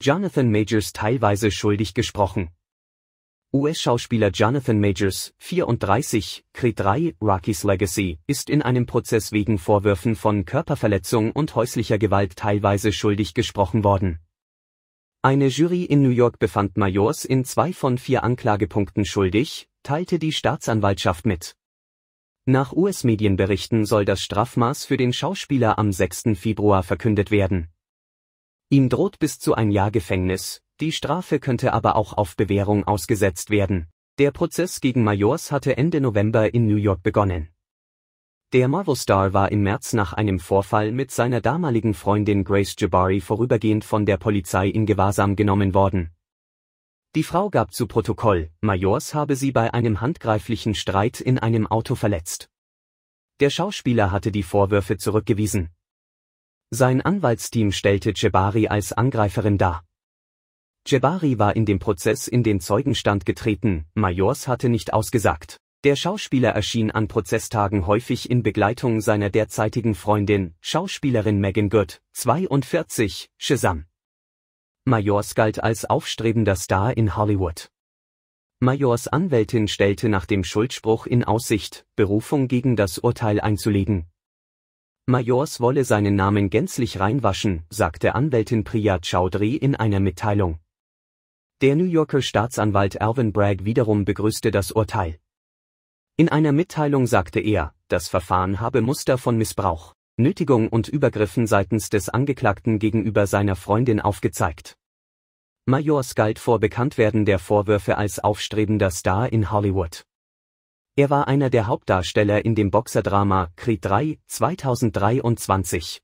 Jonathan Majors teilweise schuldig gesprochen. US-Schauspieler Jonathan Majors, 34, Creed 3, Rocky's Legacy, ist in einem Prozess wegen Vorwürfen von Körperverletzung und häuslicher Gewalt teilweise schuldig gesprochen worden. Eine Jury in New York befand Majors in zwei von vier Anklagepunkten schuldig, teilte die Staatsanwaltschaft mit. Nach US-Medienberichten soll das Strafmaß für den Schauspieler am 6. Februar verkündet werden. Ihm droht bis zu ein Jahr Gefängnis, die Strafe könnte aber auch auf Bewährung ausgesetzt werden. Der Prozess gegen Majors hatte Ende November in New York begonnen. Der Marvel-Star war im März nach einem Vorfall mit seiner damaligen Freundin Grace Jabari vorübergehend von der Polizei in Gewahrsam genommen worden. Die Frau gab zu Protokoll, Majors habe sie bei einem handgreiflichen Streit in einem Auto verletzt. Der Schauspieler hatte die Vorwürfe zurückgewiesen. Sein Anwaltsteam stellte Jebari als Angreiferin dar. Jebari war in dem Prozess in den Zeugenstand getreten, Majors hatte nicht ausgesagt. Der Schauspieler erschien an Prozesstagen häufig in Begleitung seiner derzeitigen Freundin, Schauspielerin Megan Good, 42, Shazam. Majors galt als aufstrebender Star in Hollywood. Majors Anwältin stellte nach dem Schuldspruch in Aussicht, Berufung gegen das Urteil einzulegen. Majors wolle seinen Namen gänzlich reinwaschen, sagte Anwältin Priya Chaudhry in einer Mitteilung. Der New Yorker Staatsanwalt Alvin Bragg wiederum begrüßte das Urteil. In einer Mitteilung sagte er, das Verfahren habe Muster von Missbrauch. Nötigung und Übergriffen seitens des Angeklagten gegenüber seiner Freundin aufgezeigt. Majors galt vor Bekanntwerden der Vorwürfe als aufstrebender Star in Hollywood. Er war einer der Hauptdarsteller in dem Boxerdrama Creed 3 2023.